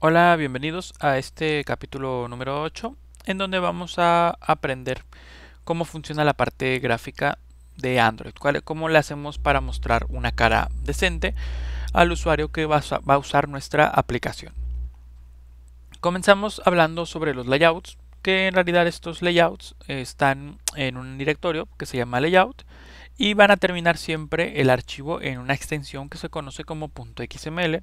Hola, bienvenidos a este capítulo número 8 en donde vamos a aprender cómo funciona la parte gráfica de Android, cómo la hacemos para mostrar una cara decente al usuario que va a usar nuestra aplicación. Comenzamos hablando sobre los layouts, que en realidad estos layouts están en un directorio que se llama layout y van a terminar siempre el archivo en una extensión que se conoce como .xml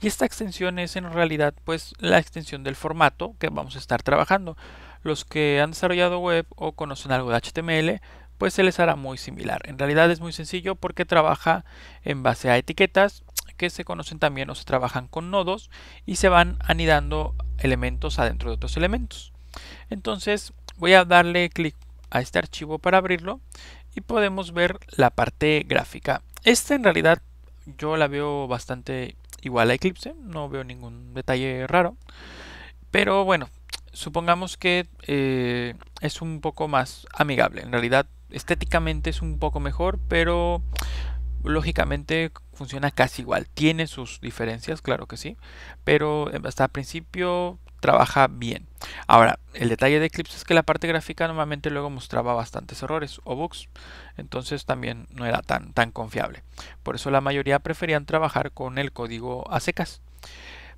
y esta extensión es en realidad pues la extensión del formato que vamos a estar trabajando. Los que han desarrollado web o conocen algo de HTML pues se les hará muy similar. En realidad es muy sencillo porque trabaja en base a etiquetas que se conocen también o se trabajan con nodos y se van anidando elementos adentro de otros elementos. Entonces voy a darle clic a este archivo para abrirlo y podemos ver la parte gráfica. Esta en realidad yo la veo bastante igual a Eclipse, no veo ningún detalle raro. Pero bueno, supongamos que eh, es un poco más amigable. En realidad estéticamente es un poco mejor, pero lógicamente funciona casi igual. Tiene sus diferencias, claro que sí. Pero hasta al principio trabaja bien. Ahora, el detalle de Eclipse es que la parte gráfica normalmente luego mostraba bastantes errores o bugs, entonces también no era tan, tan confiable. Por eso la mayoría preferían trabajar con el código a secas.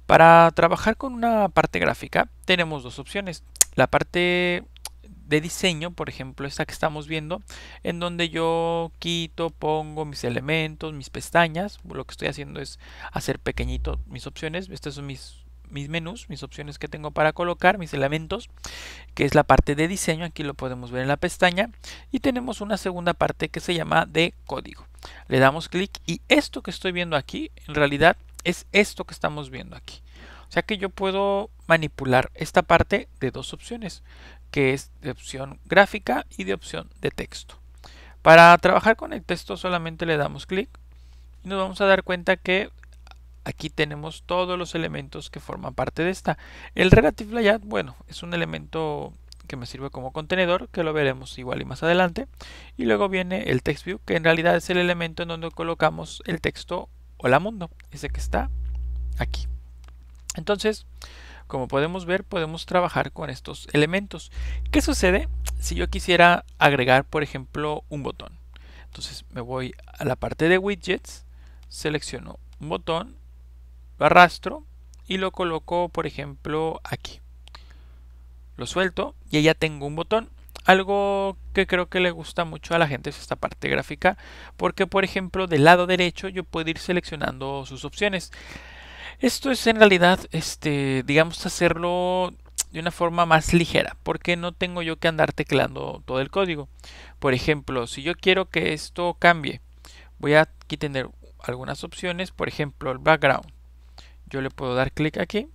Para trabajar con una parte gráfica tenemos dos opciones. La parte de diseño, por ejemplo, esta que estamos viendo, en donde yo quito, pongo mis elementos, mis pestañas, lo que estoy haciendo es hacer pequeñito mis opciones, estas son mis mis menús, mis opciones que tengo para colocar, mis elementos, que es la parte de diseño, aquí lo podemos ver en la pestaña, y tenemos una segunda parte que se llama de código. Le damos clic y esto que estoy viendo aquí, en realidad es esto que estamos viendo aquí. O sea que yo puedo manipular esta parte de dos opciones, que es de opción gráfica y de opción de texto. Para trabajar con el texto solamente le damos clic y nos vamos a dar cuenta que Aquí tenemos todos los elementos que forman parte de esta. El relative layout, bueno, es un elemento que me sirve como contenedor, que lo veremos igual y más adelante. Y luego viene el text que en realidad es el elemento en donde colocamos el texto hola mundo, ese que está aquí. Entonces, como podemos ver, podemos trabajar con estos elementos. ¿Qué sucede si yo quisiera agregar, por ejemplo, un botón? Entonces me voy a la parte de widgets, selecciono un botón arrastro y lo coloco, por ejemplo, aquí. Lo suelto y ya tengo un botón. Algo que creo que le gusta mucho a la gente es esta parte gráfica, porque por ejemplo del lado derecho yo puedo ir seleccionando sus opciones. Esto es en realidad, este, digamos, hacerlo de una forma más ligera, porque no tengo yo que andar teclando todo el código. Por ejemplo, si yo quiero que esto cambie, voy a aquí tener algunas opciones, por ejemplo, el background yo le puedo dar clic aquí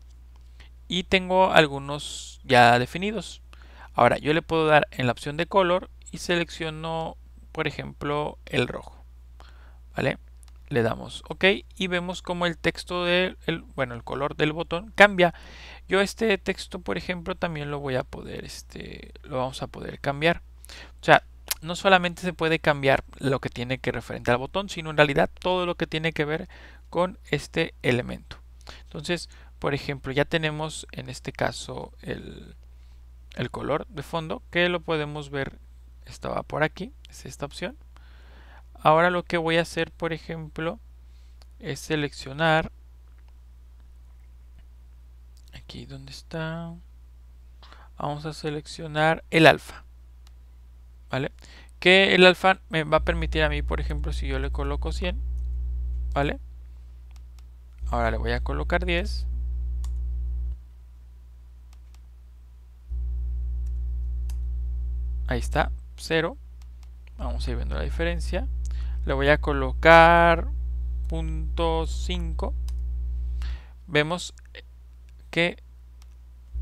y tengo algunos ya definidos. Ahora yo le puedo dar en la opción de color y selecciono por ejemplo el rojo. ¿Vale? Le damos OK y vemos como el texto del, bueno, el color del botón cambia. Yo este texto, por ejemplo, también lo voy a poder, este, lo vamos a poder cambiar. O sea, no solamente se puede cambiar lo que tiene que referente al botón, sino en realidad todo lo que tiene que ver con este elemento. Entonces, por ejemplo, ya tenemos en este caso el, color de fondo que lo podemos ver, estaba por aquí, es esta opción. Ahora lo que voy a hacer, por ejemplo, es seleccionar aquí donde está vamos a seleccionar el alfa vale que el alfa me va a permitir a mí por ejemplo si yo le coloco 100 vale Ahora le voy a colocar 10. Ahí está, 0. Vamos a ir viendo la diferencia. Le voy a colocar punto 5. Vemos que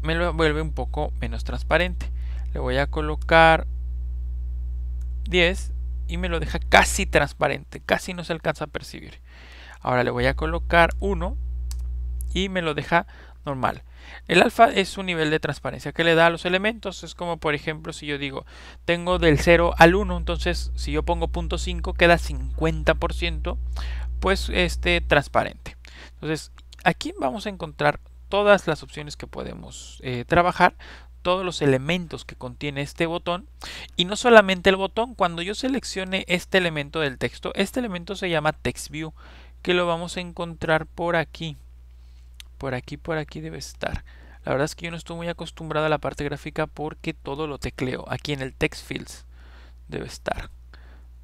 me lo vuelve un poco menos transparente. Le voy a colocar 10 y me lo deja casi transparente, casi no se alcanza a percibir. Ahora le voy a colocar 1 y me lo deja normal. El alfa es un nivel de transparencia que le da a los elementos. Es como por ejemplo si yo digo tengo del 0 al 1, entonces si yo pongo punto .5 queda 50% pues este transparente. Entonces aquí vamos a encontrar todas las opciones que podemos eh, trabajar todos los elementos que contiene este botón y no solamente el botón cuando yo seleccione este elemento del texto este elemento se llama text view que lo vamos a encontrar por aquí. Por aquí, por aquí debe estar. La verdad es que yo no estoy muy acostumbrada a la parte gráfica porque todo lo tecleo. Aquí en el text fields debe estar.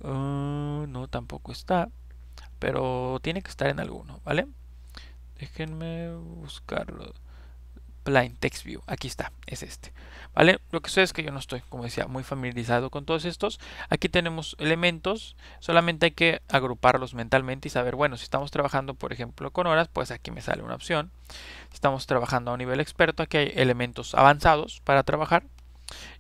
Ah, no, tampoco está. Pero tiene que estar en alguno, ¿vale? Déjenme buscarlo. Line Text View. Aquí está, es este. ¿Vale? Lo que sucede es que yo no estoy, como decía, muy familiarizado con todos estos. Aquí tenemos elementos, solamente hay que agruparlos mentalmente y saber, bueno, si estamos trabajando, por ejemplo, con horas, pues aquí me sale una opción. Si estamos trabajando a un nivel experto, aquí hay elementos avanzados para trabajar.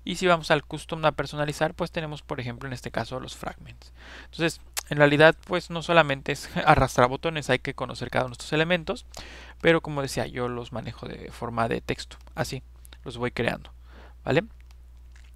Y si vamos al custom a personalizar, pues tenemos por ejemplo en este caso los fragments. Entonces, en realidad pues no solamente es arrastrar botones, hay que conocer cada uno de estos elementos, pero como decía, yo los manejo de forma de texto, así, los voy creando, ¿vale?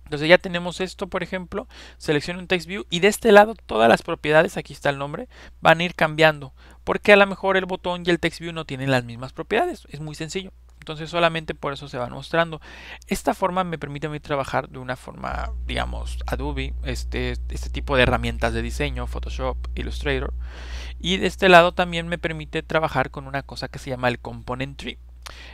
Entonces ya tenemos esto, por ejemplo, selecciono un text view y de este lado todas las propiedades, aquí está el nombre, van a ir cambiando, porque a lo mejor el botón y el text view no tienen las mismas propiedades, es muy sencillo. Entonces solamente por eso se van mostrando. Esta forma me permite a mí trabajar de una forma, digamos, Adobe, este, este tipo de herramientas de diseño, Photoshop, Illustrator. Y de este lado también me permite trabajar con una cosa que se llama el Component Tree.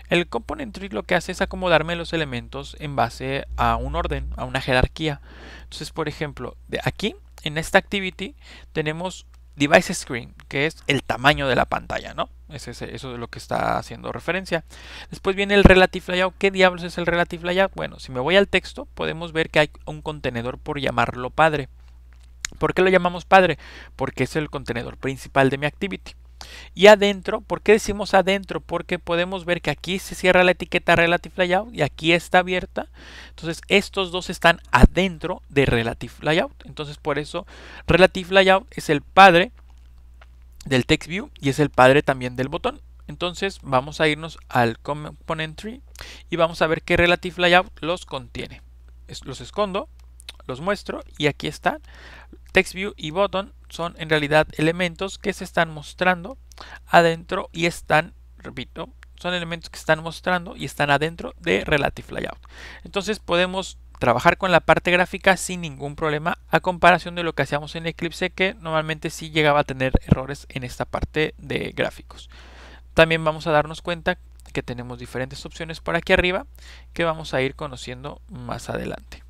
El component tree lo que hace es acomodarme los elementos en base a un orden, a una jerarquía. Entonces, por ejemplo, de aquí en esta activity tenemos device screen, que es el tamaño de la pantalla, ¿no? Es eso es lo que está haciendo referencia. Después viene el relative layout. ¿Qué diablos es el relative layout? Bueno, si me voy al texto, podemos ver que hay un contenedor por llamarlo padre. ¿Por qué lo llamamos padre? Porque es el contenedor principal de mi activity. Y adentro, ¿por qué decimos adentro? Porque podemos ver que aquí se cierra la etiqueta Relative Layout y aquí está abierta. Entonces, estos dos están adentro de Relative Layout. Entonces, por eso Relative Layout es el padre del text view y es el padre también del botón. Entonces, vamos a irnos al component tree y vamos a ver qué Relative Layout los contiene. Los escondo los muestro y aquí están. TextView y Button son en realidad elementos que se están mostrando adentro y están, repito, son elementos que están mostrando y están adentro de Relative Layout. Entonces podemos trabajar con la parte gráfica sin ningún problema a comparación de lo que hacíamos en Eclipse que normalmente sí llegaba a tener errores en esta parte de gráficos. También vamos a darnos cuenta que tenemos diferentes opciones por aquí arriba que vamos a ir conociendo más adelante.